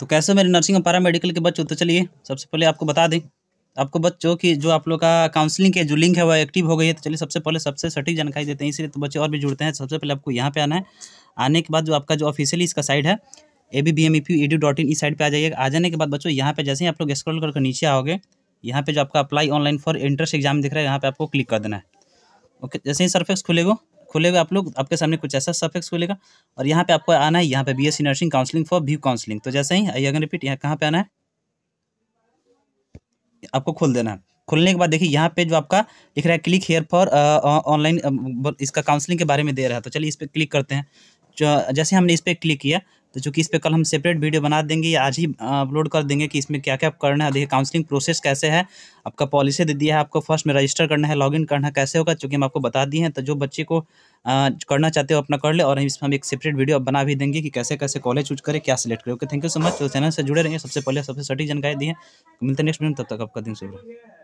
तो कैसे मेरे नर्सिंग और पारा मेडिकल के बच्चों तो चलिए सबसे पहले आपको बता दें आपको बच्चों की जो आप लोग का काउंसलिंग के जो लिंक है वो एक्टिव हो गई है तो चलिए सबसे पहले सबसे सटीक जानकारी देते हैं इसलिए तो बच्चे और भी जुड़ते हैं सबसे पहले आपको यहाँ पे आना है आने के बाद जो आपका जो ऑफिशियली इसका साइड है A B B M E P E D dot in इस साइड पर आ जाइएगा आ जाने के बाद बच्चों यहाँ पे जैसे ही आप लोग स्क्रॉल करके नीचे आओगे यहाँ पे जो आपका apply online for entrance exam दिख रहा है यहाँ पे आपको क्लिक कर देना है ओके जैसे ही सरफेक्स खुलेगा खुलेगा आप लोग आपके सामने कुछ ऐसा सफेक्स खुलेगा और यहाँ पे आपको आना है यहाँ पे BSc nursing counselling for view counselling तो जैसे ही आई अगर रिपीट यहाँ कहाँ पे आना है आपको खोल देना है खुलने के बाद देखिए यहाँ पे जो आपका लिख रहा है क्लिक हेयर फॉर ऑनलाइन इसका काउंसलिंग के बारे में दे रहा है तो चलिए इस पर क्लिक करते हैं जो जैसे हमने इस पर क्लिक किया तो चूँकि इस पर कल हम सेपरेट वीडियो बना देंगे आज ही अपलोड कर देंगे कि इसमें क्या क्या करना है देखिए काउंसलिंग प्रोसेस कैसे है आपका पॉलिसी दे दिया है आपको फर्स्ट में रजिस्टर करना है लॉगिन करना है कैसे होगा चूँकि हम आपको बता दिए हैं तो जो बच्चे को करना चाहते हो अपना कर ले और इसमें हम एक सेपरेट वीडियो बना भी देंगे कि कैसे कैसे कॉलेज चूज करें क्या सिलेक्ट करें okay thank you so much तो चैनल से जुड़े रहेंगे सबसे पहले सबसे सटी जानकारी दी है मिलते हैं नेक्स्ट मिनट तब तक आपका दिन शुभ